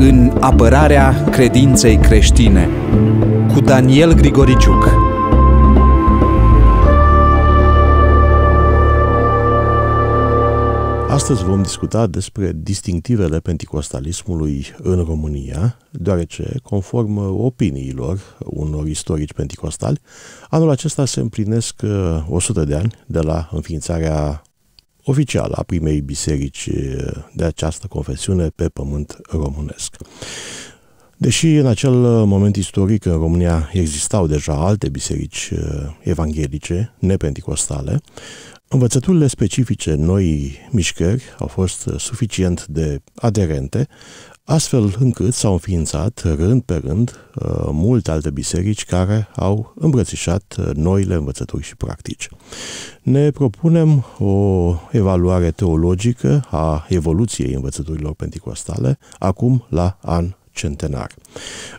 în apărarea credinței creștine cu Daniel Grigoriciuc. Astăzi vom discuta despre distinctivele penticostalismului în România, deoarece, conform opiniilor unor istorici penticostali, anul acesta se împlinesc 100 uh, de ani de la înființarea oficial a primei biserici eh, de această confesiune pe pământ românesc. Deși în acel moment istoric în România existau deja alte biserici eh, evanghelice, nepenticostale, învățăturile specifice noi mișcări au fost eh, suficient de aderente, astfel încât s-au înființat rând pe rând uh, multe alte biserici care au îmbrățișat uh, noile învățături și practici. Ne propunem o evaluare teologică a evoluției învățăturilor pentecostale acum la an centenar.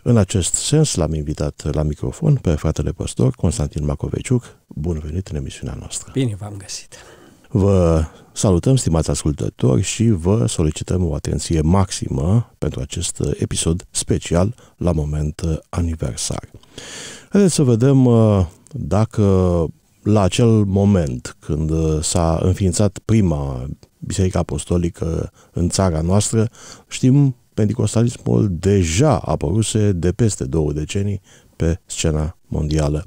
În acest sens l-am invitat la microfon pe fratele pastor Constantin Macoveciuc. Bun venit în emisiunea noastră! Bine v-am găsit! Vă Salutăm, stimați ascultători, și vă solicităm o atenție maximă pentru acest episod special la moment aniversar. Haideți să vedem uh, dacă la acel moment când uh, s-a înființat prima biserică apostolică în țara noastră, știm pentecostalismul deja apăruse de peste două decenii pe scena mondială.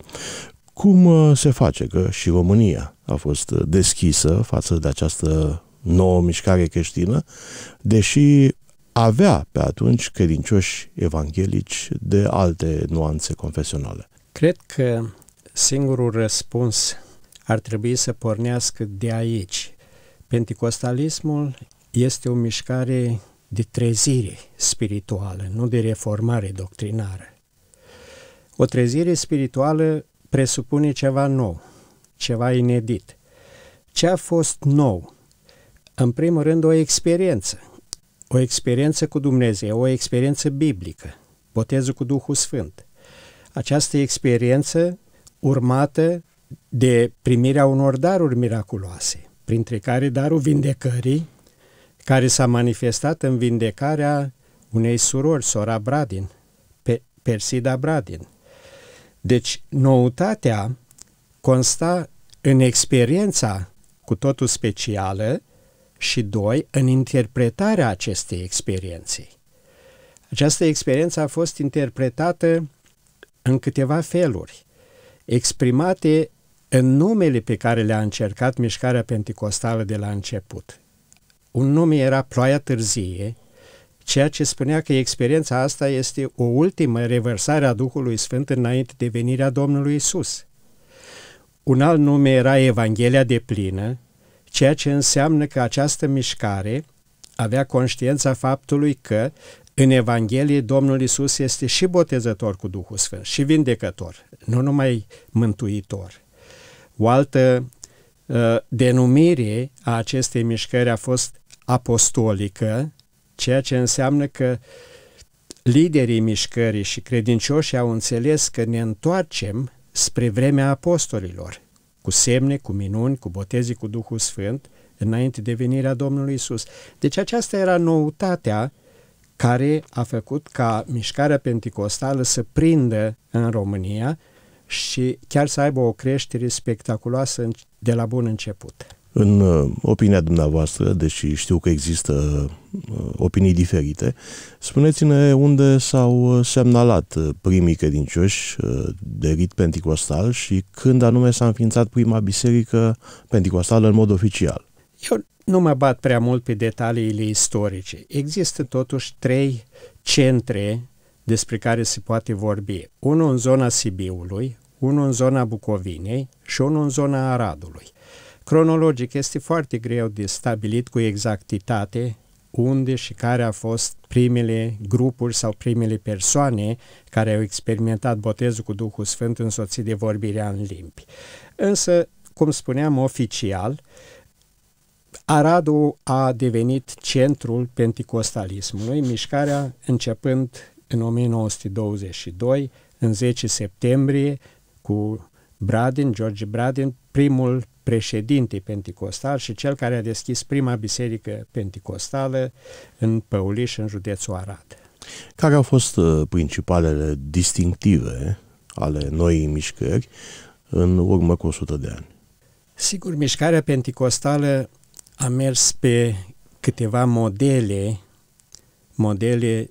Cum uh, se face că și România a fost uh, deschisă față de această nouă mișcare creștină, deși avea pe atunci credincioși evanghelici de alte nuanțe confesionale? Cred că singurul răspuns ar trebui să pornească de aici. Pentecostalismul este o mișcare de trezire spirituală, nu de reformare doctrinară. O trezire spirituală presupune ceva nou, ceva inedit. Ce a fost nou? În primul rând, o experiență. O experiență cu Dumnezeu, o experiență biblică, botezul cu Duhul Sfânt. Această experiență urmată de primirea unor daruri miraculoase, printre care darul vindecării, care s-a manifestat în vindecarea unei surori, sora Bradin, Persida Bradin. Deci, noutatea consta în experiența cu totul specială și, doi, în interpretarea acestei experiențe. Această experiență a fost interpretată în câteva feluri, exprimate în numele pe care le-a încercat mișcarea pentecostală de la început. Un nume era Ploaia Târzie, ceea ce spunea că experiența asta este o ultimă revărsare a Duhului Sfânt înainte de venirea Domnului Isus. Un alt nume era Evanghelia de plină, ceea ce înseamnă că această mișcare avea conștiența faptului că în Evanghelie Domnul Isus este și botezător cu Duhul Sfânt și vindecător, nu numai mântuitor. O altă uh, denumire a acestei mișcări a fost apostolică, Ceea ce înseamnă că liderii mișcării și credincioșii au înțeles că ne întoarcem spre vremea apostolilor, cu semne, cu minuni, cu botezii cu Duhul Sfânt, înainte de venirea Domnului Isus. Deci aceasta era noutatea care a făcut ca mișcarea pentecostală să prindă în România și chiar să aibă o creștere spectaculoasă de la bun început. În uh, opinia dumneavoastră, deși știu că există uh, opinii diferite, spuneți-ne unde s-au uh, semnalat primii credincioși de rit penticostal și când anume s-a înființat prima biserică penticostală în mod oficial. Eu nu mă bat prea mult pe detaliile istorice. Există totuși trei centre despre care se poate vorbi. Unul în zona Sibiului, unul în zona Bucovinei și unul în zona Aradului. Cronologic este foarte greu de stabilit cu exactitate unde și care a fost primele grupuri sau primele persoane care au experimentat botezul cu Duhul Sfânt însoțit de vorbirea în limbi. Însă, cum spuneam oficial, Aradul a devenit centrul penticostalismului, mișcarea începând în 1922, în 10 septembrie, cu Bradin, George Bradin, primul președinte penticostal și cel care a deschis prima biserică penticostală în Păuliș, în județul Arad. Care au fost uh, principalele distinctive ale noii mișcări în urmă cu 100 de ani? Sigur, mișcarea penticostală a mers pe câteva modele, modele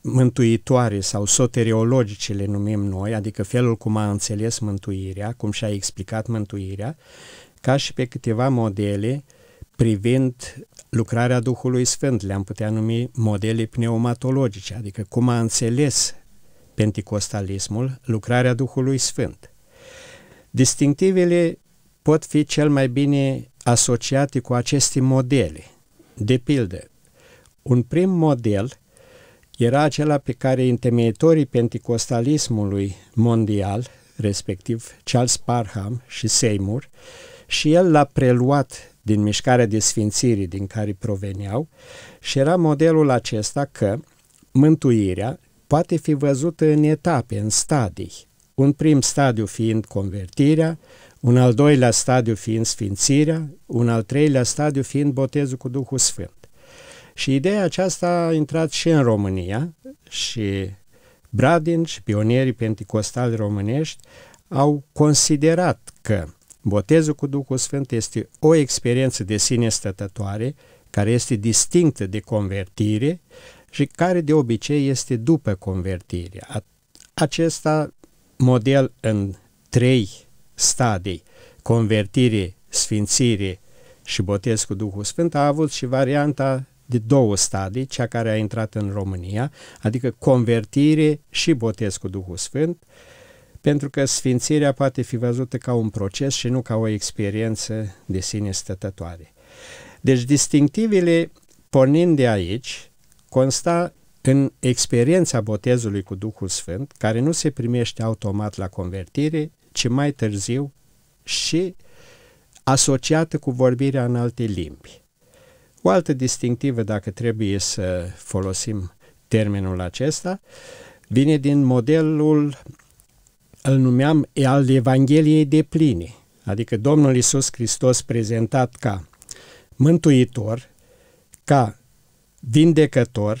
mântuitoare sau soteriologice le numim noi, adică felul cum a înțeles mântuirea, cum și-a explicat mântuirea ca și pe câteva modele privind lucrarea Duhului Sfânt, le-am putea numi modele pneumatologice, adică cum a înțeles penticostalismul lucrarea Duhului Sfânt. Distinctivele pot fi cel mai bine asociate cu aceste modele. De pildă, un prim model era acela pe care întemeitorii penticostalismului mondial, respectiv Charles Parham și Seymour, și el l-a preluat din mișcarea de sfințirii din care proveneau și era modelul acesta că mântuirea poate fi văzută în etape, în stadii. Un prim stadiu fiind convertirea, un al doilea stadiu fiind sfințirea, un al treilea stadiu fiind botezul cu Duhul Sfânt. Și ideea aceasta a intrat și în România și Bradin și pionierii penticostali românești au considerat că Botezul cu Duhul Sfânt este o experiență de sine stătătoare care este distinctă de convertire și care de obicei este după convertire. Acesta model în trei stadii, convertire, sfințire și botez cu Duhul Sfânt, a avut și varianta de două stadii, cea care a intrat în România, adică convertire și botez cu Duhul Sfânt, uh, pentru că sfințirea poate fi văzută ca un proces și nu ca o experiență de sine stătătoare. Deci distinctivele, pornind de aici, consta în experiența botezului cu Duhul Sfânt, care nu se primește automat la convertire, ci mai târziu și asociată cu vorbirea în alte limbi. O altă distinctivă, dacă trebuie să folosim termenul acesta, vine din modelul îl numeam al Evangheliei de pline, adică Domnul Isus Hristos prezentat ca mântuitor, ca vindecător,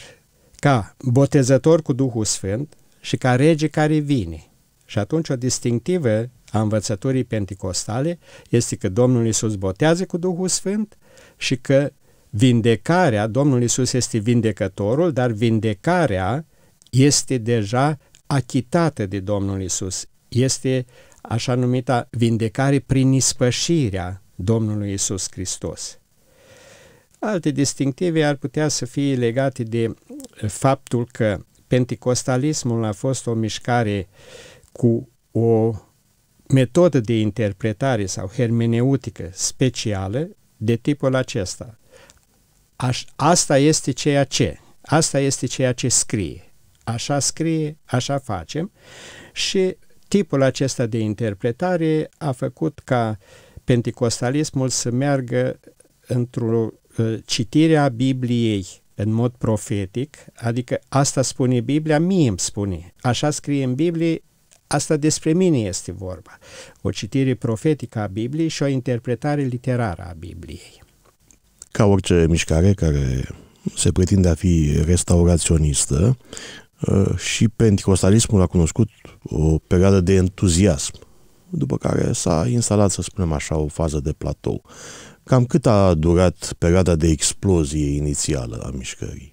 ca botezător cu Duhul Sfânt și ca rege care vine. Și atunci o distinctivă a învățăturii pentecostale este că Domnul Isus botează cu Duhul Sfânt și că vindecarea, Domnul Isus este vindecătorul, dar vindecarea este deja achitată de Domnul Isus este așa numita vindecare prin ispășirea Domnului Isus Hristos. Alte distinctive ar putea să fie legate de faptul că pentecostalismul a fost o mișcare cu o metodă de interpretare sau hermeneutică specială de tipul acesta. Aș, asta este ceea ce, asta este ceea ce scrie. Așa scrie, așa facem și tipul acesta de interpretare a făcut ca penticostalismul să meargă într-o uh, citire a Bibliei în mod profetic, adică asta spune Biblia, mie îmi spune, așa scrie în Biblie, asta despre mine este vorba. O citire profetică a Bibliei și o interpretare literară a Bibliei. Ca orice mișcare care se pretinde a fi restauraționistă, Uh, și pentecostalismul a cunoscut o perioadă de entuziasm, după care s-a instalat, să spunem așa, o fază de platou. Cam cât a durat perioada de explozie inițială a mișcării?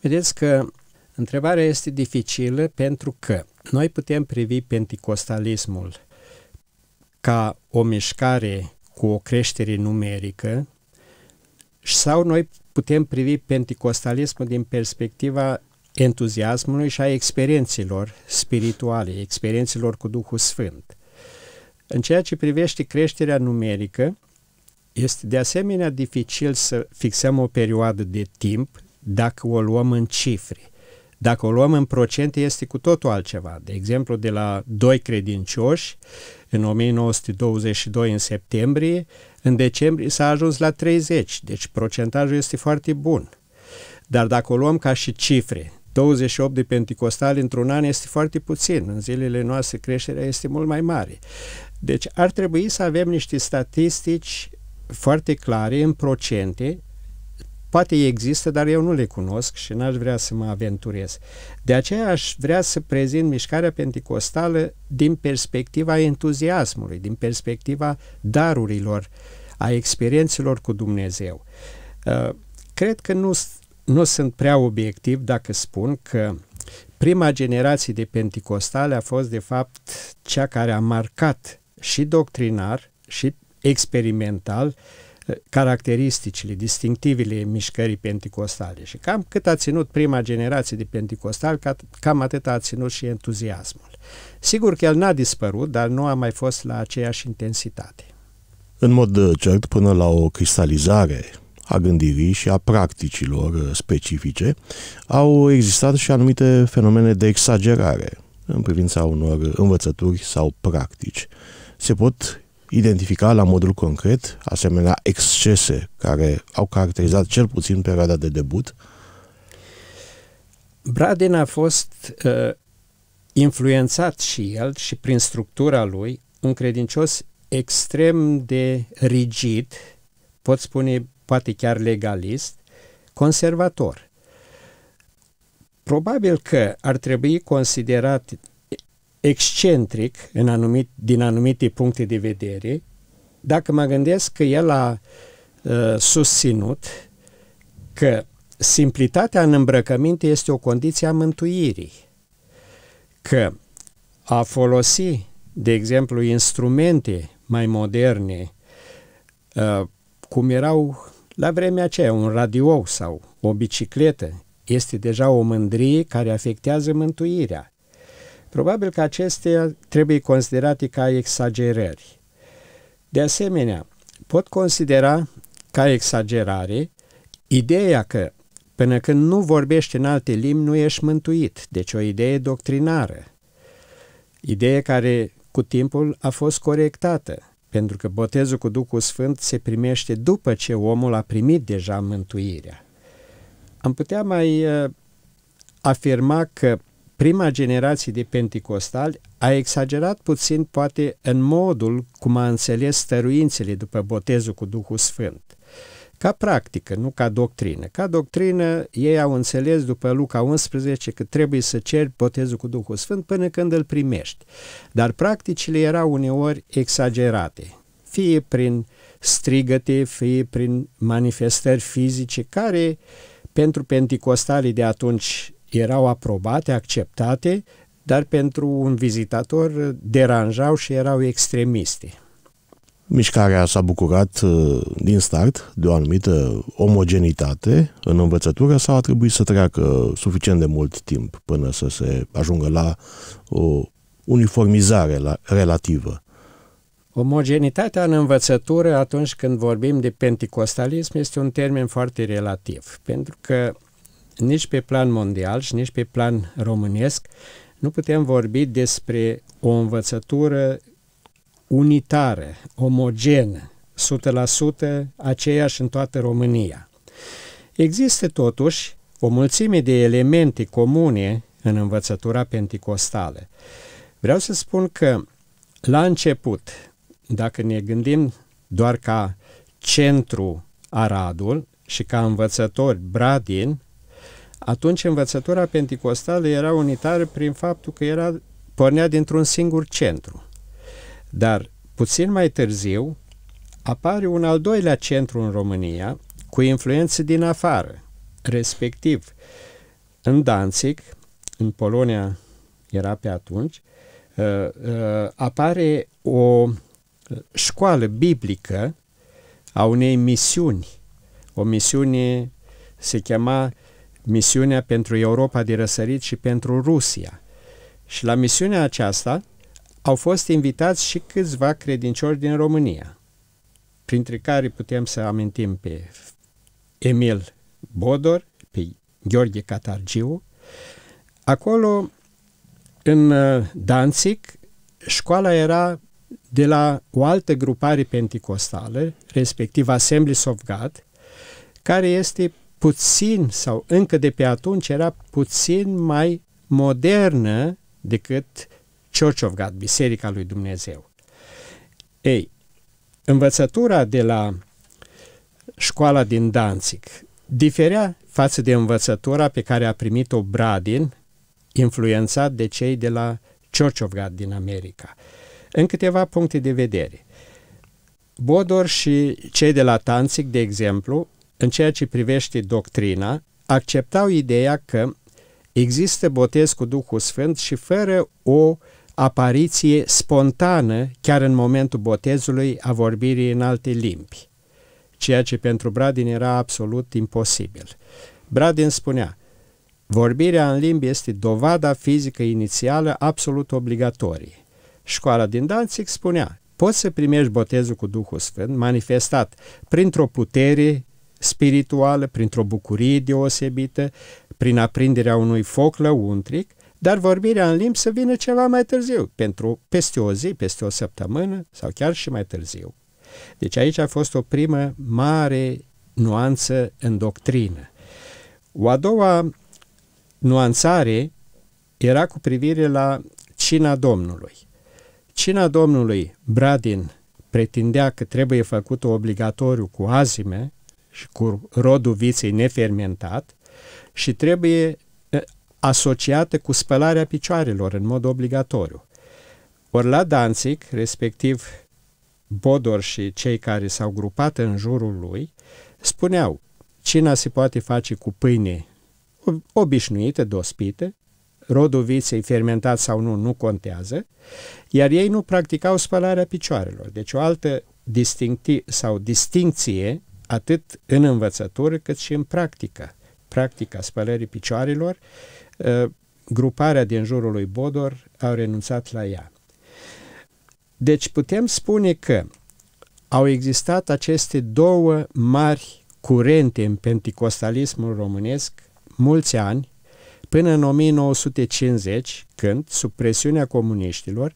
Vedeți că întrebarea este dificilă pentru că noi putem privi pentecostalismul ca o mișcare cu o creștere numerică sau noi putem privi pentecostalismul din perspectiva entuziasmului și a experiențelor spirituale, experiențelor cu Duhul Sfânt. În ceea ce privește creșterea numerică, este de asemenea dificil să fixăm o perioadă de timp dacă o luăm în cifre. Dacă o luăm în procente, este cu totul altceva. De exemplu, de la doi credincioși, în 1922, în septembrie, în decembrie s-a ajuns la 30, deci procentajul este foarte bun. Dar dacă o luăm ca și cifre, 28 de pentecostali într-un an este foarte puțin. În zilele noastre creșterea este mult mai mare. Deci ar trebui să avem niște statistici foarte clare, în procente, poate există, dar eu nu le cunosc și n-aș vrea să mă aventurez. De aceea aș vrea să prezint mișcarea pentecostală din perspectiva entuziasmului, din perspectiva darurilor, a experiențelor cu Dumnezeu. Ă, cred că nu nu sunt prea obiectiv dacă spun că prima generație de penticostale a fost de fapt cea care a marcat și doctrinar și experimental eh, caracteristicile, distinctivele mișcării penticostale și cam cât a ținut prima generație de penticostali, cam atât a ținut și entuziasmul. Sigur că el n-a dispărut, dar nu a mai fost la aceeași intensitate. În mod eh, cert, până la o cristalizare a gândirii și a practicilor specifice, au existat și anumite fenomene de exagerare în privința unor învățături sau practici. Se pot identifica la modul concret asemenea excese care au caracterizat cel puțin perioada de debut? Braden a fost uh, influențat și el și prin structura lui un credincios extrem de rigid, pot spune poate chiar legalist, conservator. Probabil că ar trebui considerat excentric în anumit, din anumite puncte de vedere, dacă mă gândesc că el a uh, susținut că simplitatea în îmbrăcăminte este o condiție a mântuirii, că a folosi, de exemplu, instrumente mai moderne, uh, cum erau la vremea aceea, un radio sau o bicicletă este deja o mândrie care afectează mântuirea. Probabil că acestea trebuie considerate ca exagerări. De asemenea, pot considera ca exagerare ideea că până când nu vorbești în alte limbi nu ești mântuit, deci o idee doctrinară. Idee care cu timpul a fost corectată. Pentru că botezul cu Duhul Sfânt se primește după ce omul a primit deja mântuirea. Am putea mai uh, afirma că prima generație de penticostali a exagerat puțin poate în modul cum a înțeles stăruințele după botezul cu Duhul Sfânt ca practică, nu ca doctrină. Ca doctrină, ei au înțeles după Luca 11 că trebuie să ceri botezul cu Duhul Sfânt până când îl primești. Dar practicile erau uneori exagerate, fie prin strigăte, fie prin manifestări fizice, care pentru penticostalii de atunci erau aprobate, acceptate, dar pentru un vizitator deranjau și erau extremiste. Mișcarea s-a bucurat uh, din start de o anumită omogenitate în învățătură sau a trebuit să treacă suficient de mult timp până să se ajungă la o uniformizare relativă? Omogenitatea în învățătură, atunci când vorbim de penticostalism, este un termen foarte relativ, pentru că nici pe plan mondial și nici pe plan românesc nu putem vorbi despre o învățătură unitare, omogenă, 100% aceeași în toată România. Există totuși o mulțime de elemente comune în învățătura penticostală. Vreau să spun că la început, dacă ne gândim doar ca centru Aradul și ca învățători Bradin, atunci învățătura penticostală era unitară prin faptul că era pornea dintr-un singur centru. Dar puțin mai târziu apare un al doilea centru în România cu influențe din afară, respectiv în Danzig, în Polonia era pe atunci, uh, uh, apare o școală biblică a unei misiuni. O misiune se chema Misiunea pentru Europa de Răsărit și pentru Rusia. Și la misiunea aceasta au fost invitați și câțiva credincioși din România, printre care putem să amintim pe Emil Bodor, pe Gheorghe Catargiu. Acolo, în uh, Danzig, școala era de la o altă grupare pentecostală, respectiv Assemblies of God, care este puțin sau încă de pe atunci era puțin mai modernă decât Church of God, Biserica lui Dumnezeu. Ei, învățătura de la școala din Danzig diferea față de învățătura pe care a primit-o Bradin, influențat de cei de la Church of God din America. În câteva puncte de vedere. Bodor și cei de la Danzig, de exemplu, în ceea ce privește doctrina, acceptau ideea că există botez cu Duhul Sfânt și fără o apariție spontană, chiar în momentul botezului, a vorbirii în alte limbi, ceea ce pentru Bradin era absolut imposibil. Bradin spunea, vorbirea în limbi este dovada fizică inițială absolut obligatorie. Școala din Danzig spunea, poți să primești botezul cu Duhul Sfânt manifestat printr-o putere spirituală, printr-o bucurie deosebită, prin aprinderea unui foc lăuntric, dar vorbirea în limbi să vină ceva mai târziu, pentru peste o zi, peste o săptămână sau chiar și mai târziu. Deci aici a fost o primă mare nuanță în doctrină. O a doua nuanțare era cu privire la cina Domnului. Cina Domnului, Bradin pretindea că trebuie făcută obligatoriu cu azime și cu rodul viței nefermentat și trebuie asociate cu spălarea picioarelor în mod obligatoriu. Ori la Danzig, respectiv Bodor și cei care s-au grupat în jurul lui, spuneau, cina se poate face cu pâine obișnuite, dospite, rodul viței fermentat sau nu, nu contează, iar ei nu practicau spălarea picioarelor. Deci o altă distincti- sau distincție atât în învățătură cât și în practică. Practica spălării picioarelor uh, Eh, gruparea din jurul lui Bodor au renunțat la ea. Deci putem spune că au existat aceste două mari curente în penticostalismul românesc mulți ani, până în 1950, când, sub presiunea comuniștilor,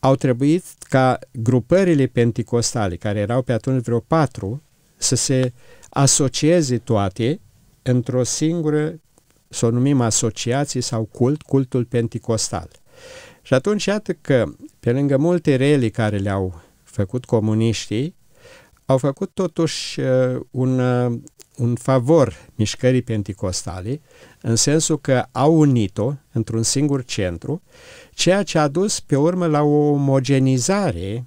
au trebuit ca grupările penticostale, care erau pe atunci vreo patru, să se asocieze toate într-o singură să o numim asociații sau cult, cultul penticostal. Și atunci iată că, pe lângă multe reli care le-au făcut comuniștii, au făcut totuși uh, un, uh, un favor mișcării penticostale, în sensul că au unit-o într-un singur centru, ceea ce a dus pe urmă la o omogenizare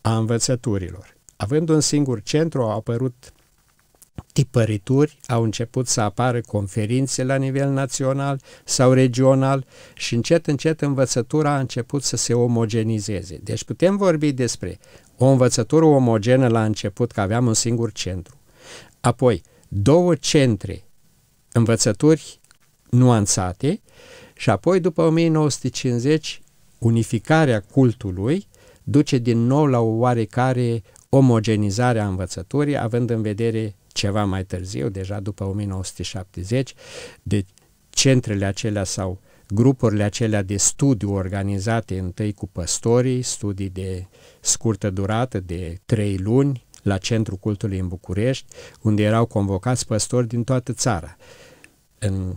a învățăturilor. Având un singur centru, au apărut tipărituri, au început să apară conferințe la nivel național sau regional și încet, încet învățătura a început să se omogenizeze. Deci putem vorbi despre o învățătură omogenă la început, că aveam un singur centru. Apoi, două centre, învățături nuanțate și apoi, după 1950, unificarea cultului duce din nou la o oarecare omogenizare a învățăturii, având în vedere ceva mai târziu, deja după 1970, de centrele acelea sau grupurile acelea de studiu organizate întâi cu păstorii, studii de scurtă durată, de trei luni, la Centrul Cultului în București, unde erau convocați păstori din toată țara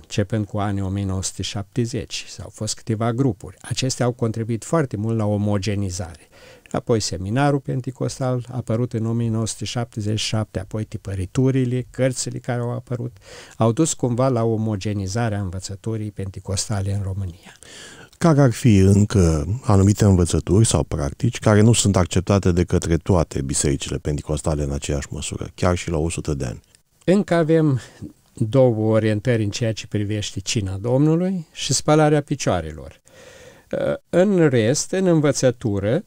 începând cu anii 1970. S-au fost câteva grupuri. Acestea au contribuit foarte mult la omogenizare apoi seminarul penticostal apărut în 1977, apoi tipăriturile, cărțile care au apărut, au dus cumva la omogenizarea învățăturii penticostale în România. Care ar fi încă anumite învățături sau practici care nu sunt acceptate de către toate bisericile penticostale în aceeași măsură, chiar și la 100 de ani? Încă avem două orientări în ceea ce privește cina Domnului și spălarea picioarelor. În rest, în învățătură,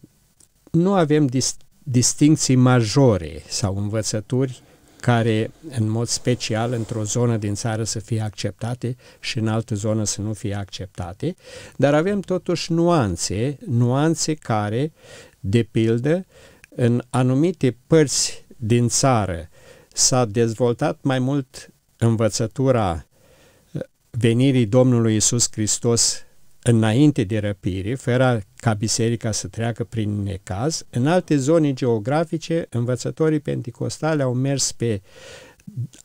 nu avem dis- distinții majore sau învățături care, în mod special, într-o zonă din țară să fie acceptate și în altă zonă să nu fie acceptate, dar avem totuși nuanțe, nuanțe care, de pildă, în anumite părți din țară s-a dezvoltat mai mult învățătura uh, venirii Domnului Isus Hristos înainte de răpire, fără ca biserica să treacă prin necaz, în alte zone geografice, învățătorii pentecostali au mers pe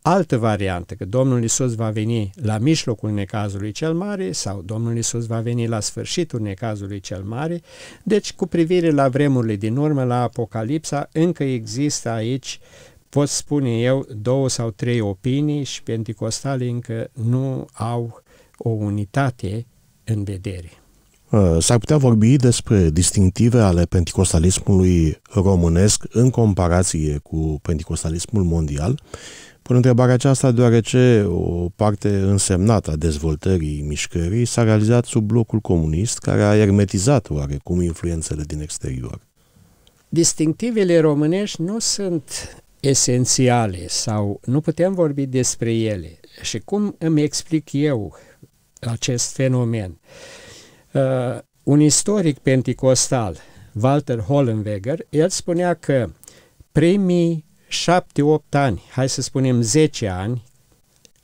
altă variantă, că Domnul Isus va veni la mijlocul necazului cel mare sau Domnul Isus va veni la sfârșitul necazului cel mare. Deci, cu privire la vremurile din urmă, la Apocalipsa, încă există aici pot spune eu două sau trei opinii și pentecostalii încă nu au o unitate în vedere. Uh, s-ar putea vorbi despre distinctive ale pentecostalismului românesc în comparație cu pentecostalismul mondial. Pun întrebarea aceasta deoarece o parte însemnată a dezvoltării mișcării s-a realizat sub blocul comunist, care a ermetizat oarecum influențele din exterior. Distinctivele românești nu sunt esențiale sau nu putem vorbi despre ele. Și cum îmi explic eu acest fenomen. Uh, un istoric penticostal, Walter Hollenweger, el spunea că primii 7-8 ani, hai să spunem 10 ani,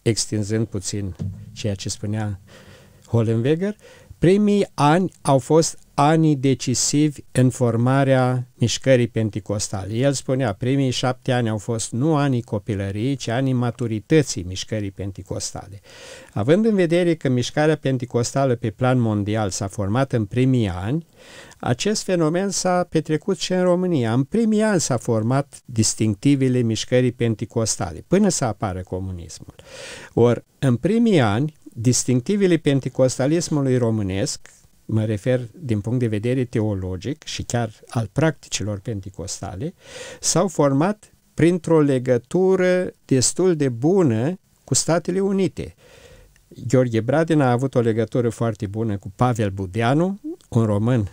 extinzând puțin ceea ce spunea Hollenweger, Primii ani au fost anii decisivi în formarea mișcării penticostale. El spunea, primii șapte ani au fost nu anii copilăriei, ci anii maturității mișcării penticostale. Având în vedere că mișcarea penticostală pe plan mondial s-a format în primii ani, acest fenomen s-a petrecut și în România. În primii ani s-a format distinctivele mișcării penticostale, până să apară comunismul. Or, în primii ani, distinctivele pentecostalismului românesc, mă refer din punct de vedere teologic și chiar al practicilor pentecostale, s-au format printr-o legătură destul de bună cu Statele Unite. Gheorghe Bradin a avut o legătură foarte bună cu Pavel Budeanu, un român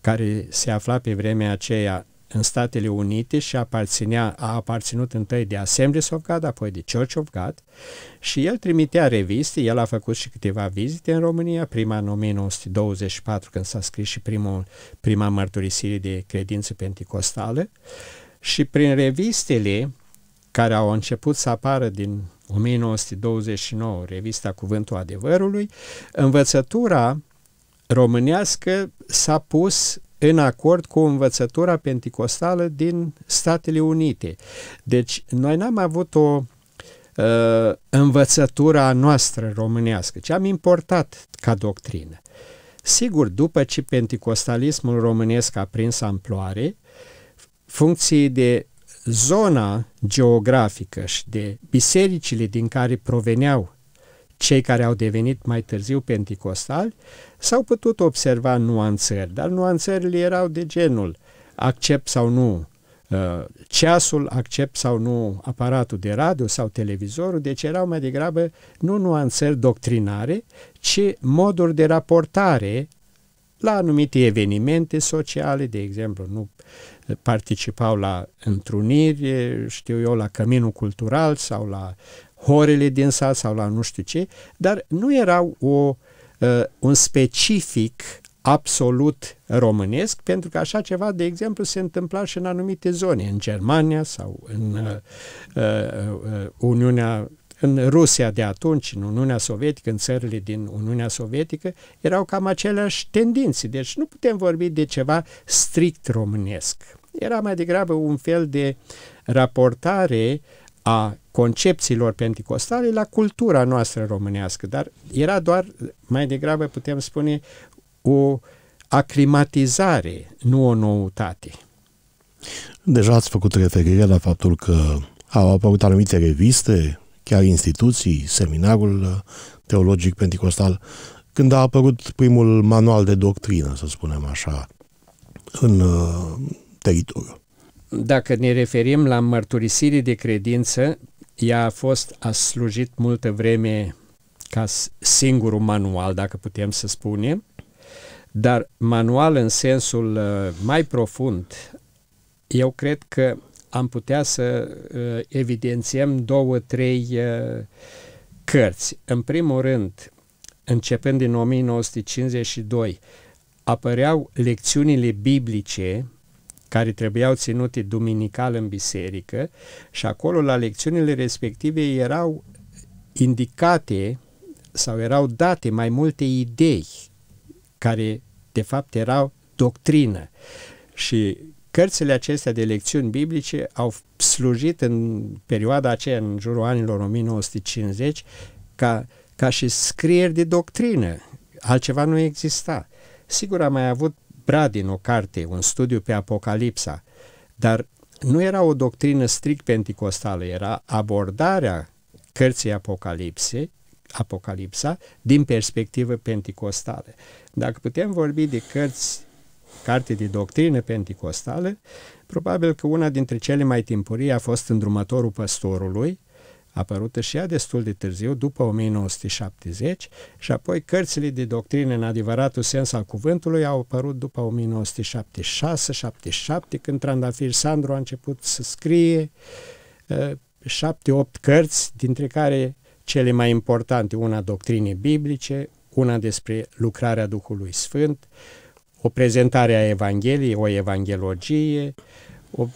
care se afla pe vremea aceea în Statele Unite și aparținea, a aparținut întâi de Assemblies of God, apoi de Church of God și el trimitea reviste, el a făcut și câteva vizite în România, prima în 1924 când s-a scris și primul, prima mărturisire de credință pentecostală și prin revistele care au început să apară din 1929, revista Cuvântul Adevărului, învățătura românească s-a pus în acord cu învățătura penticostală din Statele Unite. Deci, noi n-am avut o uh, învățătura noastră românească, ci am importat ca doctrină. Sigur, după ce penticostalismul românesc a prins amploare, funcție de zona geografică și de bisericile din care proveneau cei care au devenit mai târziu penticostali, s-au putut observa nuanțări, dar nuanțările erau de genul accept sau nu uh, ceasul, accept sau nu aparatul de radio sau televizorul, deci erau mai degrabă nu nuanțări doctrinare, ci moduri de raportare la anumite evenimente sociale, de exemplu, nu participau la întruniri, știu eu, la căminul cultural sau la horele din sat sau la nu știu ce, dar nu erau o, uh, un specific absolut românesc, pentru că așa ceva, de exemplu, se întâmpla și în anumite zone, în Germania sau în uh, uh, Uniunea în Rusia de atunci, în Uniunea Sovietică, în țările din Uniunea Sovietică, erau cam aceleași tendințe. Deci nu putem vorbi de ceva strict românesc. Era mai degrabă un fel de raportare a concepțiilor pentecostale la cultura noastră românească, dar era doar, mai degrabă putem spune, o aclimatizare, nu o noutate. Deja ați făcut referire la faptul că au apărut anumite reviste, chiar instituții, seminarul teologic pentecostal, când a apărut primul manual de doctrină, să spunem așa, în uh, teritoriu. Dacă ne referim la mărturisire de credință, ea a fost, a slujit multă vreme ca singurul manual, dacă putem să spunem, dar manual în sensul uh, mai profund, eu cred că am putea să uh, evidențiem două, trei uh, cărți. În primul rând, începând din 1952, apăreau lecțiunile biblice care trebuiau ținute duminical în biserică și acolo la lecțiunile respective erau indicate sau erau date mai multe idei care de fapt erau doctrină și cărțile acestea de lecțiuni biblice au slujit în perioada aceea, în jurul anilor 1950, ca, ca și scrieri de doctrină. Altceva nu exista. Sigur, am mai avut prea din o carte, un studiu pe Apocalipsa, dar nu era o doctrină strict pentecostală, era abordarea cărții Apocalipse, Apocalipsa din perspectivă pentecostală. Dacă putem vorbi de cărți, carte de doctrină penticostală, probabil că una dintre cele mai timpurii a fost Îndrumătorul Păstorului, apărută și ea destul de târziu, după 1970, și apoi cărțile de doctrină în adevăratul sens al cuvântului au apărut după 1976-77, când Trandafir Sandru a început să scrie ă, șapte-opt cărți, dintre care cele mai importante, una doctrine biblice, una despre lucrarea Duhului Sfânt, o prezentare a Evangheliei, o evanghelogie, o,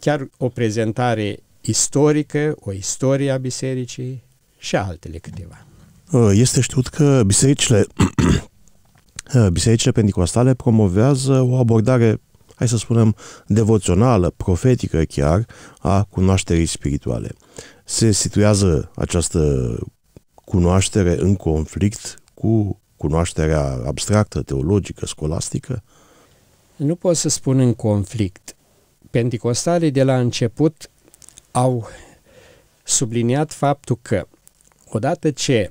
chiar o prezentare istorică, o istorie a bisericii și altele câteva. Uh, este știut că bisericile, uh, bisericile pentecostale promovează o abordare, hai să spunem, devoțională, profetică chiar, a cunoașterii spirituale. Se situează această cunoaștere în conflict cu cunoașterea abstractă, teologică, scolastică? Nu pot să spun în conflict. Pentecostalii de la început au subliniat faptul că odată ce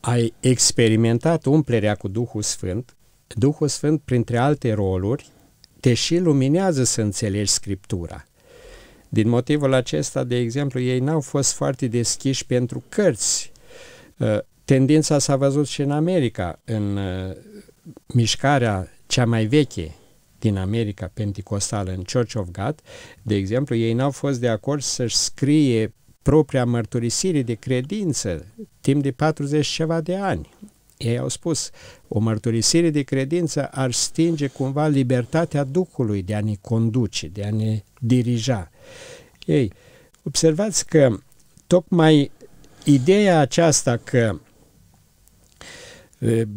ai experimentat umplerea cu Duhul Sfânt, Duhul Sfânt, printre alte roluri, te și luminează să înțelegi Scriptura. Din motivul acesta, de exemplu, ei n-au fost foarte deschiși pentru cărți. Uh, tendința s-a văzut și în America, în uh, mișcarea cea mai veche din America Pentecostală, în Church of God, de exemplu, ei n-au fost de acord să-și scrie propria mărturisire de credință timp de 40 ceva de ani. Ei au spus, o mărturisire de credință ar stinge cumva libertatea Duhului de a ne conduce, de a ne dirija. Ei, observați că tocmai ideea aceasta că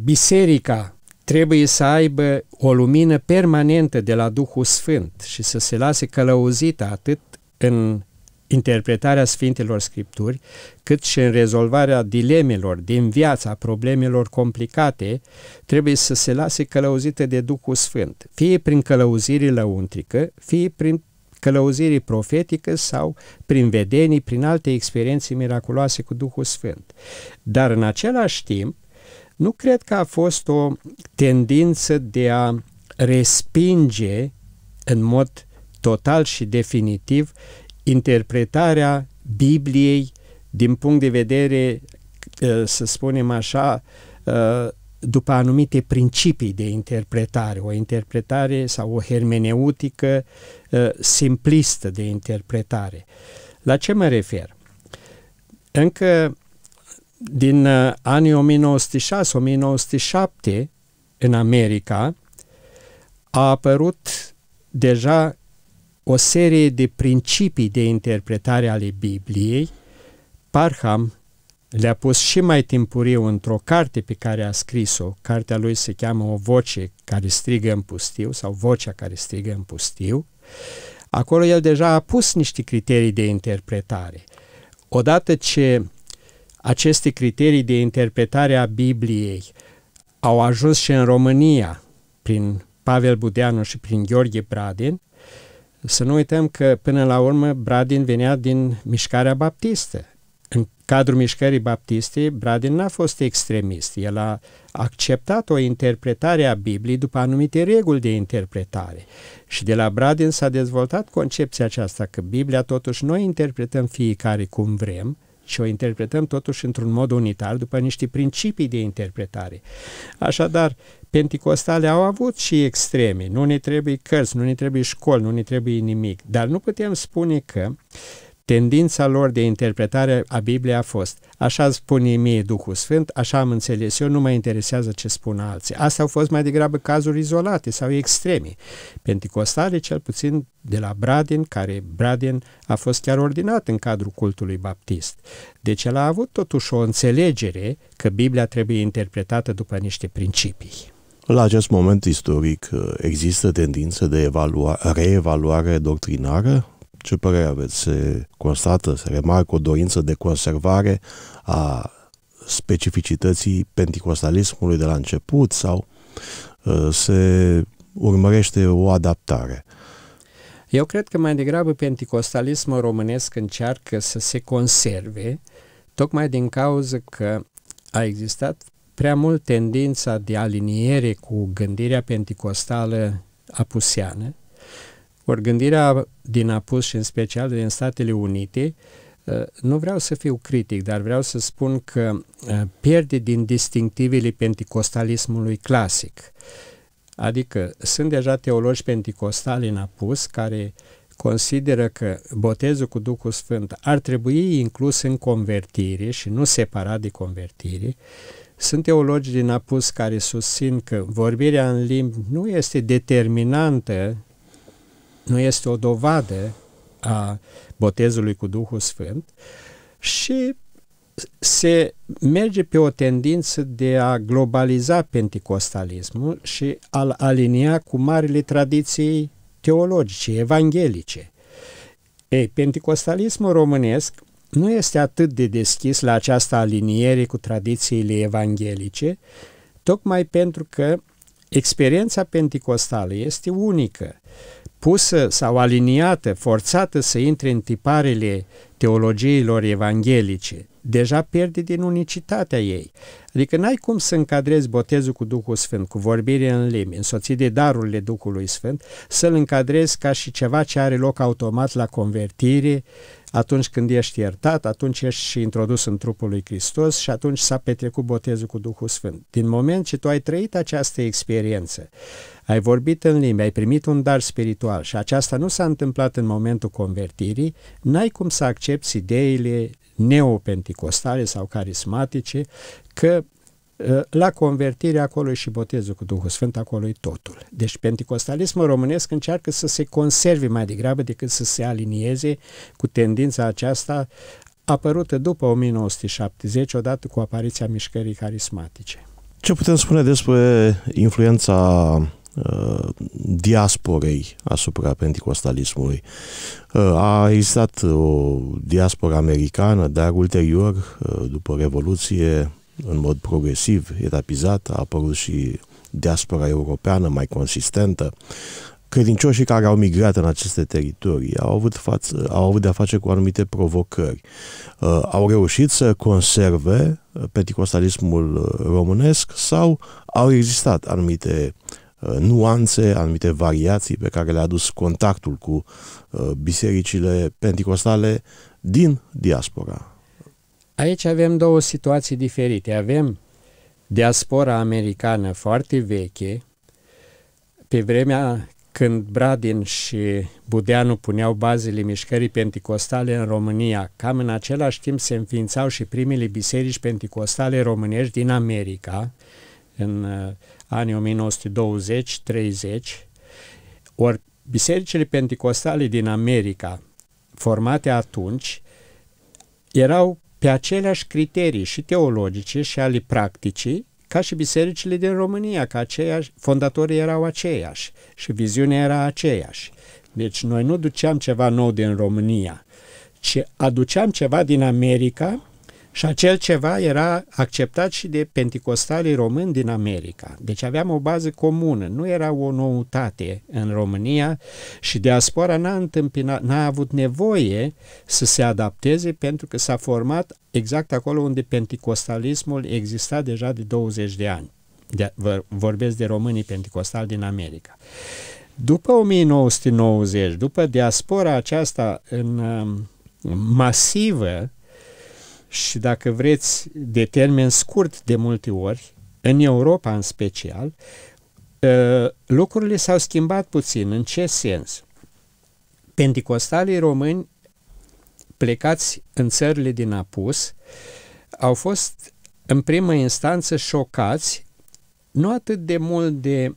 biserica trebuie să aibă o lumină permanentă de la Duhul Sfânt și să se lase călăuzită atât în interpretarea Sfintelor Scripturi, cât și în rezolvarea dilemelor din viața, problemelor complicate, trebuie să se lase călăuzită de Duhul Sfânt, fie prin călăuzire lăuntrică, fie prin călăuzire profetică sau prin vedenii, prin alte experiențe miraculoase cu Duhul Sfânt. Dar în același timp, nu cred că a fost o tendință de a respinge în mod total și definitiv interpretarea Bibliei din punct de vedere, ă, să spunem așa, ă, după anumite principii de interpretare, o interpretare sau o hermeneutică ă, simplistă de interpretare. La ce mă refer? Încă din uh, anii 1906-1907 în America a apărut deja o serie de principii de interpretare ale Bibliei. Parham le-a pus și mai timpuriu într-o carte pe care a scris-o. Cartea lui se cheamă O voce care strigă în pustiu sau Vocea care strigă în pustiu. Acolo el deja a pus niște criterii de interpretare. Odată ce aceste criterii de interpretare a Bibliei au ajuns și în România prin Pavel Budeanu și prin Gheorghe Bradin, să nu uităm că până la urmă Bradin venea din mișcarea baptistă. În cadrul mișcării baptiste, Bradin n-a fost extremist. El a acceptat o interpretare a Bibliei după anumite reguli de interpretare. Și de la Bradin s-a dezvoltat concepția aceasta că Biblia totuși noi interpretăm fiecare cum vrem, și o interpretăm totuși într-un mod unitar, după niște principii de interpretare. Așadar, Pentecostale au avut și extreme. Nu ne trebuie cărți, nu ne trebuie școli, nu ne trebuie nimic. Dar nu putem spune că uh, Tendința lor de interpretare a Bibliei a fost, așa spune mie Duhul Sfânt, așa am înțeles eu, nu mă interesează ce spun alții. Astea au fost mai degrabă cazuri izolate sau extreme. Pentecostale, cel puțin de la Braden, care Braden a fost chiar ordinat în cadrul cultului baptist. Deci el a avut totuși o înțelegere că Biblia trebuie interpretată după niște principii. La acest moment istoric există tendințe de reevaluare doctrinară ce părere aveți? Se constată, se remarcă o dorință de conservare a specificității penticostalismului de la început sau ă, se urmărește o adaptare? Eu cred că mai degrabă penticostalismul românesc încearcă să se conserve, tocmai din cauza că a existat prea mult tendința de aliniere cu gândirea penticostală apuseană, ori gândirea din apus și în special din Statele Unite, uh, nu vreau să fiu critic, dar vreau să spun că uh, pierde din distinctivele pentecostalismului clasic. Adică sunt deja teologi pentecostali în apus care consideră că botezul cu Duhul Sfânt ar trebui inclus în convertire și nu separat de convertire. Sunt teologi din apus care susțin că vorbirea în limbi nu este determinantă nu este o dovadă a botezului cu Duhul Sfânt și se merge pe o tendință de a globaliza pentecostalismul și a-l alinia cu marile tradiții teologice, evanghelice. Ei, pentecostalismul românesc nu este atât de deschis la această aliniere cu tradițiile evanghelice, tocmai pentru că experiența pentecostală este unică pusă sau aliniată, forțată să intre în tiparele teologiilor evanghelice deja pierde din unicitatea ei. Adică n-ai cum să încadrezi botezul cu Duhul Sfânt, cu vorbire în limbi, însoțit de darurile Duhului Sfânt, să-l încadrezi ca și ceva ce are loc automat la convertire, atunci când ești iertat, atunci ești și introdus în trupul lui Hristos și atunci s-a petrecut botezul cu Duhul Sfânt. Din moment ce tu ai trăit această experiență, ai vorbit în limbi, ai primit un dar spiritual și aceasta nu s-a întâmplat în momentul convertirii, n-ai cum să accepti ideile, neopenticostale sau carismatice, că ă, la convertire acolo și botezul cu Duhul Sfânt, acolo e totul. Deci pentecostalismul românesc încearcă să se conserve mai degrabă decât să se alinieze cu tendința aceasta apărută după 1970, odată cu apariția mișcării carismatice. Ce putem spune despre influența Uh, diasporei asupra penticostalismului. Uh, a existat o diaspora americană, dar ulterior, uh, după Revoluție, în mod progresiv, etapizat, a apărut și diaspora europeană mai consistentă. Credincioșii care au migrat în aceste teritorii au avut, față, au avut de-a face cu anumite provocări. Au reușit să conserve pentecostalismul românesc sau au existat anumite Uh, nuanțe, anumite variații pe care le-a adus contactul cu uh, bisericile pentecostale din diaspora. Aici avem două situații diferite. Avem diaspora americană foarte veche, pe vremea când Bradin și Budeanu puneau bazele mișcării penticostale în România, cam în același timp se înființau și primele biserici penticostale românești din America, în uh, anii 1920-30, ori bisericile pentecostale din America, formate atunci, erau pe aceleași criterii și teologice și ale practicii ca și bisericile din România, că aceiași, fondatorii erau aceiași și viziunea era aceeași. Deci noi nu duceam ceva nou din România, ci aduceam ceva din America și acel ceva era acceptat și de penticostalii români din America. Deci aveam o bază comună, nu era o noutate în România și diaspora n-a n-a avut nevoie să se adapteze pentru că s-a format exact acolo unde penticostalismul exista deja de 20 de ani. De, vorbesc de românii penticostali din America. După 1990, după diaspora aceasta în, um, masivă și, dacă vreți, de termen scurt de multe ori, în Europa în special, ă, lucrurile s-au schimbat puțin. În ce sens? Pentecostalii români plecați în țările din apus au fost în primă instanță șocați nu atât de mult de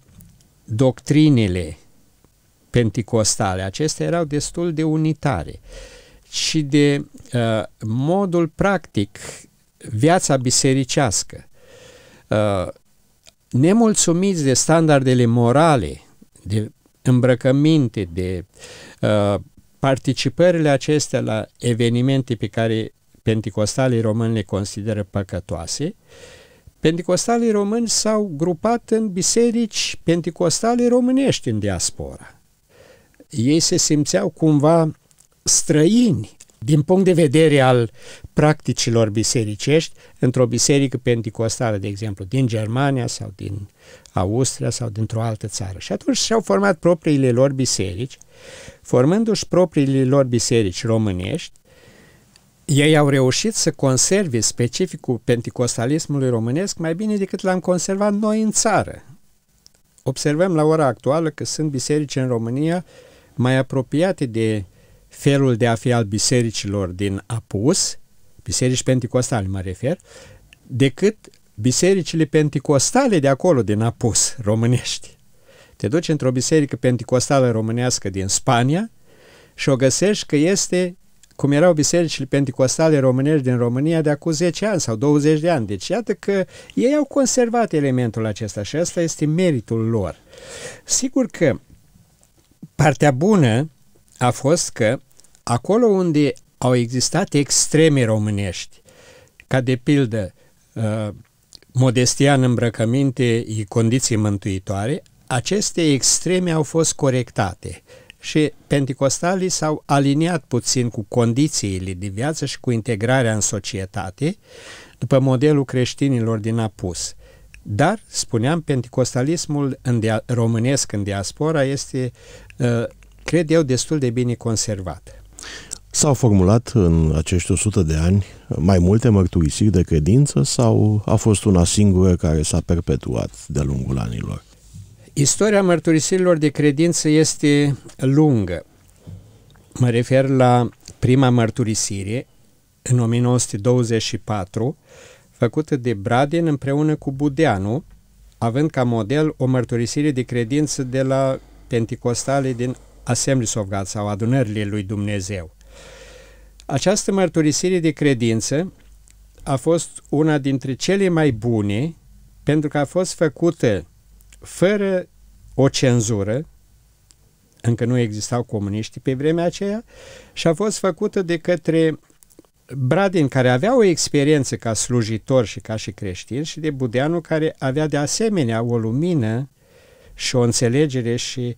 doctrinele penticostale, acestea erau destul de unitare, uh, și de uh, modul practic, viața bisericească. Uh, nemulțumiți de standardele morale, de îmbrăcăminte, de uh, participările acestea la evenimente pe care pentecostalii români le consideră păcătoase, pentecostalii români s-au grupat în biserici pentecostale românești în diaspora. Ei se simțeau cumva străini din punct de vedere al practicilor bisericești, într-o biserică penticostală, de exemplu, din Germania sau din Austria sau dintr-o altă țară. Și atunci și-au format propriile lor biserici, formându-și propriile lor biserici românești, ei au reușit să conserve specificul penticostalismului românesc mai bine decât l-am conservat noi în țară. Observăm la ora actuală că sunt biserici în România mai apropiate de felul de a fi al bisericilor din apus, biserici penticostale mă refer, decât bisericile penticostale de acolo, din apus, românești. Te duci într-o biserică penticostală românească din Spania și o găsești că este cum erau bisericile penticostale românești din România de acum 10 ani sau 20 de ani. Deci iată că ei au conservat elementul acesta și asta este meritul lor. Sigur că partea bună a fost că acolo unde au existat extreme românești, ca de pildă uh, modestia în îmbrăcăminte condiții mântuitoare, aceste extreme au fost corectate și pentecostalii s-au aliniat puțin cu condițiile de viață și cu integrarea în societate, după modelul creștinilor din apus. Dar, spuneam, pentecostalismul în dia- românesc în diaspora este uh, cred eu, destul de bine conservat. S-au formulat în acești 100 de ani mai multe mărturisiri de credință sau a fost una singură care s-a perpetuat de-a lungul anilor? Istoria mărturisirilor de credință este lungă. Mă refer la prima mărturisire în 1924, făcută de Braden împreună cu Budeanu, având ca model o mărturisire de credință de la Pentecostale din God sau adunările lui Dumnezeu. Această mărturisire de credință a fost una dintre cele mai bune pentru că a fost făcută fără o cenzură, încă nu existau comuniști pe vremea aceea, și a fost făcută de către Bradin, care avea o experiență ca slujitor și ca și creștin, și de Budeanu, care avea de asemenea o lumină și o înțelegere și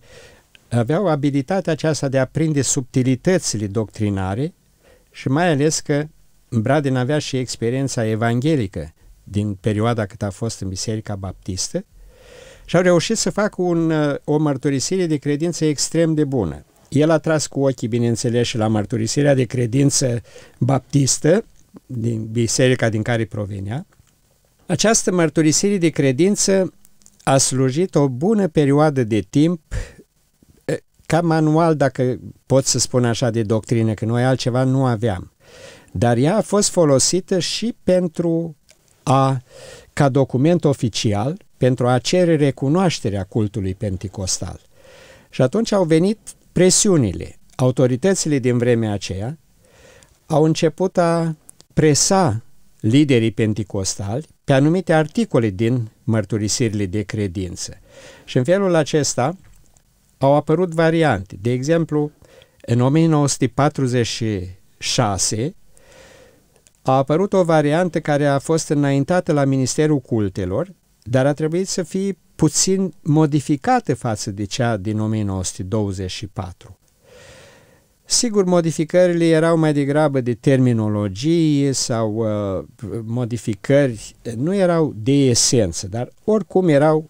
aveau abilitatea aceasta de a prinde subtilitățile doctrinare și mai ales că Braden avea și experiența evanghelică din perioada cât a fost în Biserica Baptistă și au reușit să facă un, o mărturisire de credință extrem de bună. El a tras cu ochii, bineînțeles, și la mărturisirea de credință baptistă din biserica din care provenea. Această mărturisire de credință a slujit o bună perioadă de timp ca manual, dacă pot să spun așa, de doctrină, că noi altceva nu aveam. Dar ea a fost folosită și pentru a, ca document oficial, pentru a cere recunoașterea cultului penticostal. Și atunci au venit presiunile. Autoritățile din vremea aceea au început a presa liderii penticostali pe anumite articole din mărturisirile de credință. Și în felul acesta, au apărut variante. De exemplu, în 1946 a apărut o variantă care a fost înaintată la Ministerul Cultelor, dar a trebuit să fie puțin modificată față de cea din 1924. Sigur, modificările erau mai degrabă de terminologie sau uh, modificări, nu erau de esență, dar oricum erau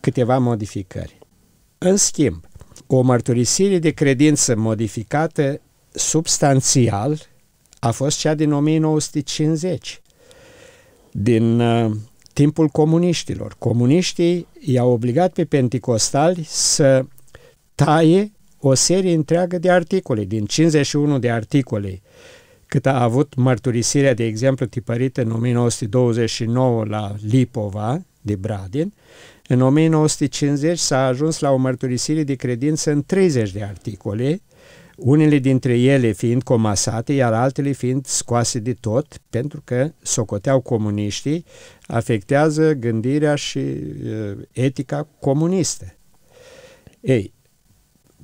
câteva modificări. În schimb, o mărturisire de credință modificată substanțial a fost cea din 1950, din uh, timpul comuniștilor. Comuniștii i-au obligat pe penticostali să taie o serie întreagă de articole, din 51 de articole, cât a avut mărturisirea, de exemplu, tipărită în 1929 la Lipova, de Bradin, în 1950 s-a ajuns la o mărturisire de credință în 30 de articole, unele dintre ele fiind comasate, iar altele fiind scoase de tot, pentru că socoteau comuniștii, afectează gândirea și uh, etica comunistă. Ei,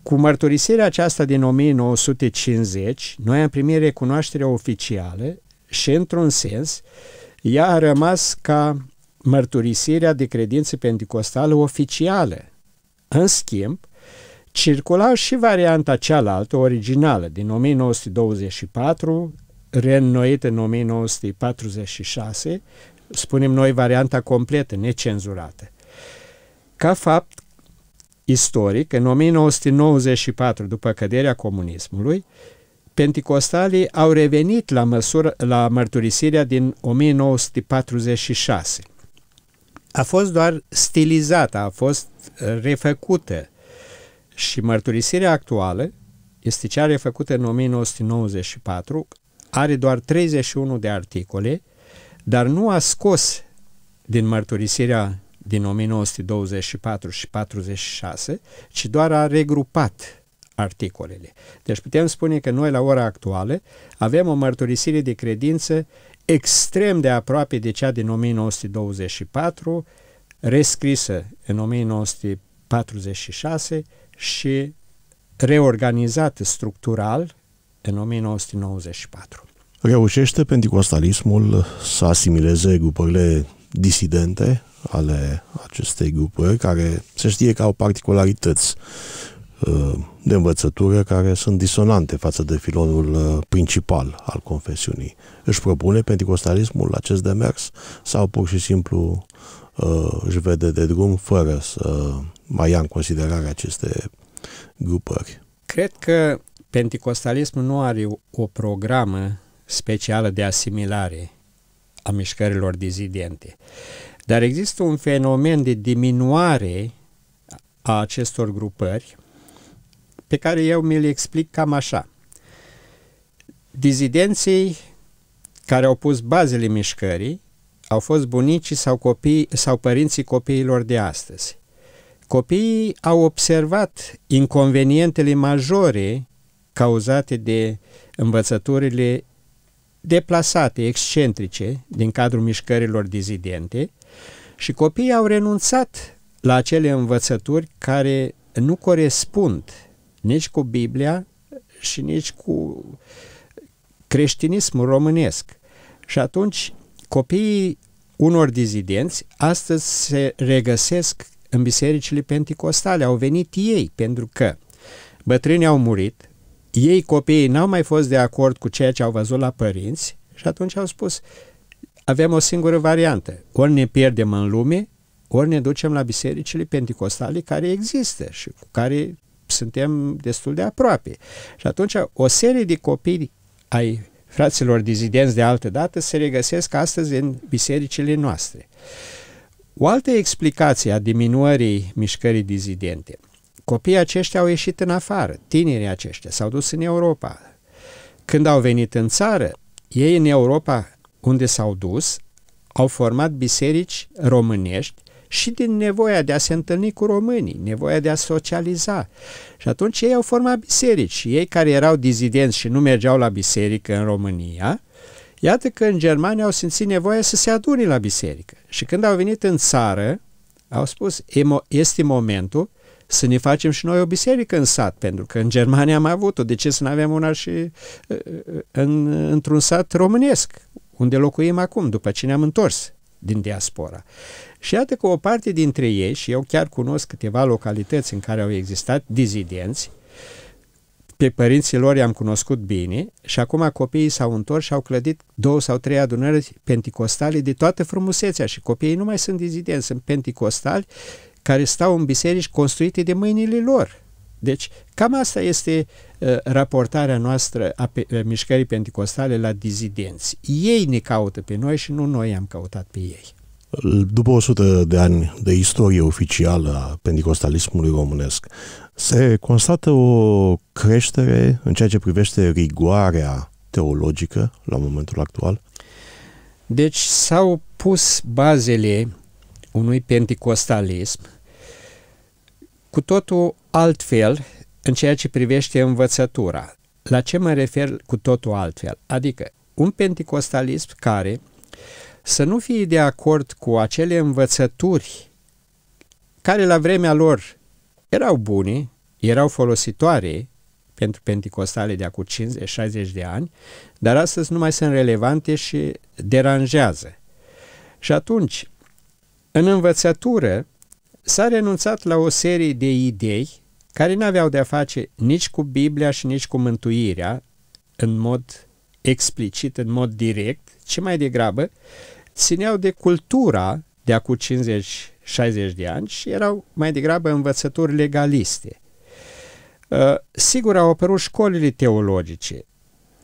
cu mărturisirea aceasta din 1950, noi am primit recunoașterea oficială și, într-un sens, ea a rămas ca mărturisirea de credință pentecostală oficială. În schimb, circula și varianta cealaltă, originală, din 1924, reînnoită în 1946, spunem noi varianta completă, necenzurată. Ca fapt istoric, în 1994, după căderea comunismului, Pentecostalii au revenit la, măsură, la mărturisirea din 1946 a fost doar stilizată, a fost uh, refăcută. Și mărturisirea actuală este cea refăcută în 1994, are doar 31 de articole, dar nu a scos din mărturisirea din 1924 și 46, ci doar a regrupat articolele. Deci putem spune că noi la ora actuală avem o mărturisire de credință extrem de aproape de cea din 1924, rescrisă în 1946 și reorganizată structural în 1994. Reușește pentecostalismul să asimileze grupările disidente ale acestei grupuri, care se știe că au particularități de învățătură care sunt disonante față de filonul uh, principal al confesiunii. Își propune pentecostalismul acest demers sau pur și simplu uh, își vede de drum fără să mai ia în considerare aceste grupări? Cred că pentecostalismul nu are o programă specială de asimilare a mișcărilor dizidente. Dar există un fenomen de diminuare a acestor grupări pe care eu mi l explic cam așa. Dizidenții care au pus bazele mișcării au fost bunicii sau, copii, sau părinții copiilor de astăzi. Copiii au observat inconvenientele majore cauzate de învățăturile deplasate, excentrice, din cadrul mișcărilor dizidente și copiii au renunțat la acele învățături care nu corespund nici cu Biblia și nici cu creștinismul românesc. Și atunci copiii unor dizidenți astăzi se regăsesc în bisericile penticostale. Au venit ei pentru că bătrânii au murit, ei copiii n-au mai fost de acord cu ceea ce au văzut la părinți și atunci au spus avem o singură variantă, ori ne pierdem în lume, ori ne ducem la bisericile penticostale care există și cu care suntem destul de aproape. Și atunci o serie de copii ai fraților dizidenți de altă dată se regăsesc astăzi în bisericile noastre. O altă explicație a diminuării mișcării dizidente. Copiii aceștia au ieșit în afară, tinerii aceștia s-au dus în Europa. Când au venit în țară, ei în Europa unde s-au dus, au format biserici românești și din nevoia de a se întâlni cu românii, nevoia de a socializa. Și atunci ei au format biserici și ei care erau dizidenți și nu mergeau la biserică în România, iată că în Germania au simțit nevoia să se adune la biserică. Și când au venit în țară, au spus, este momentul să ne facem și noi o biserică în sat, pentru că în Germania am avut-o, de ce să nu avem una și uh, uh, în, într-un sat românesc, unde locuim acum, după ce ne-am întors din diaspora. Și iată că o parte dintre ei, și eu chiar cunosc câteva localități în care au existat dizidenți, pe părinții lor i-am cunoscut bine și acum copiii s-au întors și au clădit două sau trei adunări penticostale de toată frumusețea și copiii nu mai sunt dizidenți, sunt penticostali care stau în biserici construite de mâinile lor. Deci, cam asta este uh, raportarea noastră a pe, a uh, mișcării penticostale la dizidenți. Ei ne caută pe noi și nu noi am căutat pe ei după 100 de ani de istorie oficială a pentecostalismului românesc, se constată o creștere în ceea ce privește rigoarea teologică la momentul actual? Deci s-au pus bazele unui pentecostalism cu totul altfel în ceea ce privește învățătura. La ce mă refer cu totul altfel? Adică un pentecostalism care să nu fie de acord cu acele învățături care la vremea lor erau bune, erau folositoare pentru pentecostale de acum 50-60 de ani, dar astăzi nu mai sunt relevante și deranjează. Și atunci, în învățătură, s-a renunțat la o serie de idei care nu aveau de-a face nici cu Biblia și nici cu mântuirea în mod explicit, în mod direct, ci mai degrabă țineau de cultura de acum 50-60 de ani și erau mai degrabă învățături legaliste. Uh, sigur, au apărut școlile teologice.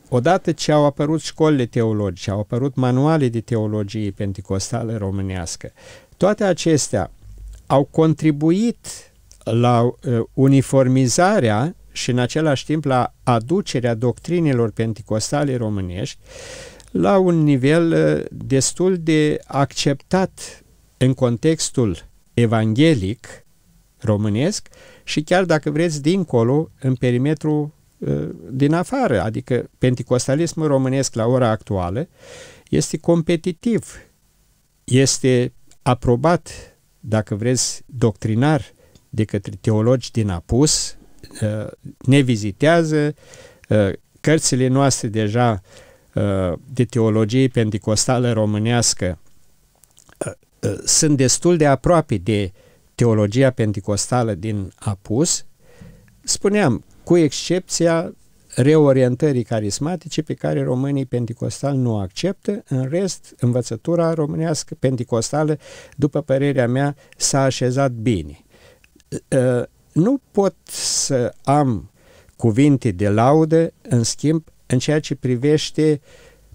Odată ce au apărut școlile teologice, au apărut manuale de teologie pentecostală românească, toate acestea au contribuit la uh, uniformizarea și în același timp la aducerea doctrinelor penticostale românești la un nivel uh, destul de acceptat în contextul evanghelic românesc și chiar dacă vreți dincolo, în perimetru uh, din afară, adică penticostalismul românesc la ora actuală este competitiv, este aprobat, dacă vreți, doctrinar de către teologi din apus, Uh, ne vizitează, uh, cărțile noastre deja uh, de teologie pentecostală românească sunt destul de aproape de teologia pentecostală din apus, spuneam, cu excepția reorientării carismatice pe care românii pentecostali nu acceptă, în rest, învățătura românească pentecostală, după părerea mea, s-a așezat bine nu pot să am cuvinte de laudă, în schimb, în ceea ce privește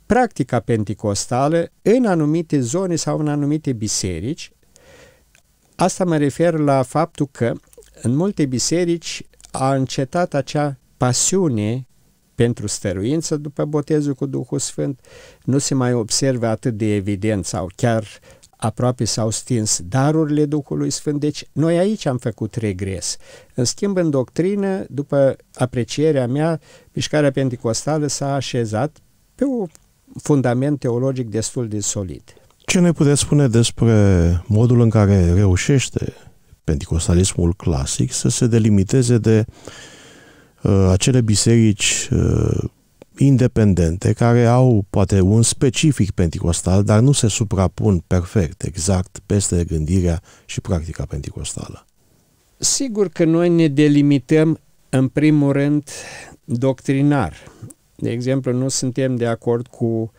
practica pentecostală în anumite zone sau în anumite biserici. Asta mă refer la faptul că în multe biserici a încetat acea pasiune pentru stăruință după botezul cu Duhul Sfânt, nu se mai observă atât de evident sau chiar aproape s-au stins darurile Duhului Sfânt, deci noi aici am făcut regres. În schimb, în doctrină, după aprecierea mea, mișcarea pentecostală s-a așezat pe un fundament teologic destul de solid. Ce ne puteți spune despre modul în care reușește pentecostalismul clasic să se delimiteze de uh, acele biserici uh, independente care au poate un specific penticostal, dar nu se suprapun perfect, exact, peste gândirea și practica penticostală. Sigur că noi ne delimităm în primul rând doctrinar. De exemplu, nu suntem de acord cu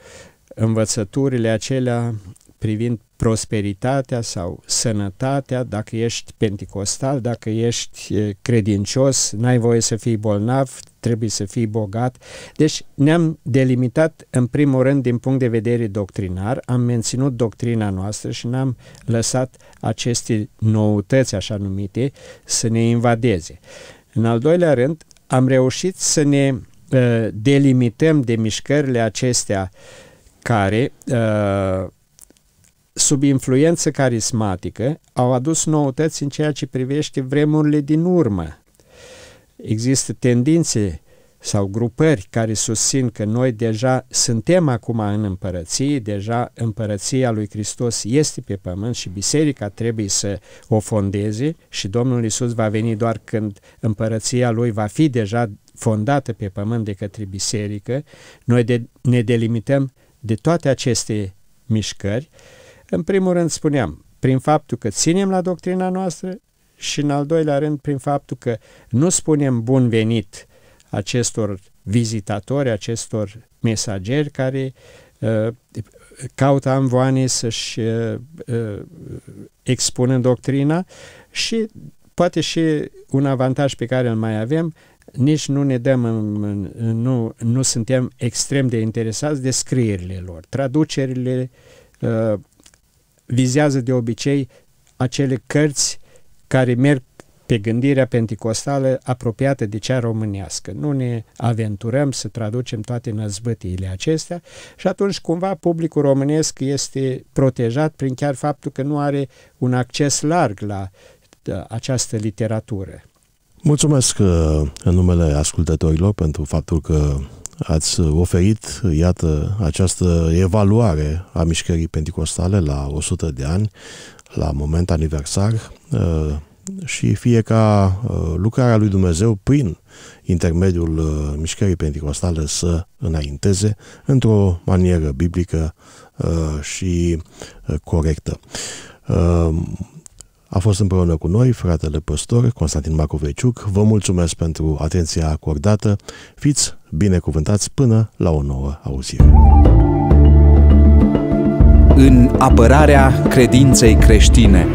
învățăturile acelea privind prosperitatea sau sănătatea, dacă ești penticostal, dacă ești credincios, n-ai voie să fii bolnav, trebuie să fii bogat. Deci ne-am delimitat în primul rând din punct de vedere doctrinar, am menținut doctrina noastră și n-am lăsat aceste noutăți așa numite să ne invadeze. În al doilea rând, am reușit să ne uh, delimităm de mișcările acestea care uh, sub influență carismatică, au adus noutăți în ceea ce privește vremurile din urmă. Există tendințe sau grupări care susțin că noi deja suntem acum în împărăție, deja împărăția lui Hristos este pe pământ și biserica trebuie să o fondeze și Domnul Isus va veni doar când împărăția lui va fi deja fondată pe pământ de către biserică. Noi de, ne delimităm de toate aceste mișcări în primul rând spuneam, prin faptul că ținem la doctrina noastră și în al doilea rând prin faptul că nu spunem bun venit acestor vizitatori, acestor mesageri care uh, caută amvoane să-și uh, uh, expună doctrina și poate și un avantaj pe care îl mai avem, nici nu ne dăm, în, în, nu, nu suntem extrem de interesați de scrierile lor, traducerile uh, vizează de obicei acele cărți care merg pe gândirea pentecostală apropiată de cea românească. Nu ne aventurăm să traducem toate năzbătiile acestea și atunci cumva publicul românesc este protejat prin chiar faptul că nu are un acces larg la da, această literatură. Mulțumesc uh, în numele ascultătorilor pentru faptul că ați uh, oferit, uh, iată, această evaluare a mișcării pentecostale la 100 de ani, la moment aniversar, uh, și fie ca lucrarea lui Dumnezeu prin intermediul mișcării pentecostale să înainteze într-o manieră biblică și corectă. A fost împreună cu noi fratele păstor Constantin Macoveciuc. Vă mulțumesc pentru atenția acordată. Fiți binecuvântați până la o nouă auzire. În apărarea credinței creștine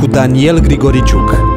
cu Daniel Grigoriciuc.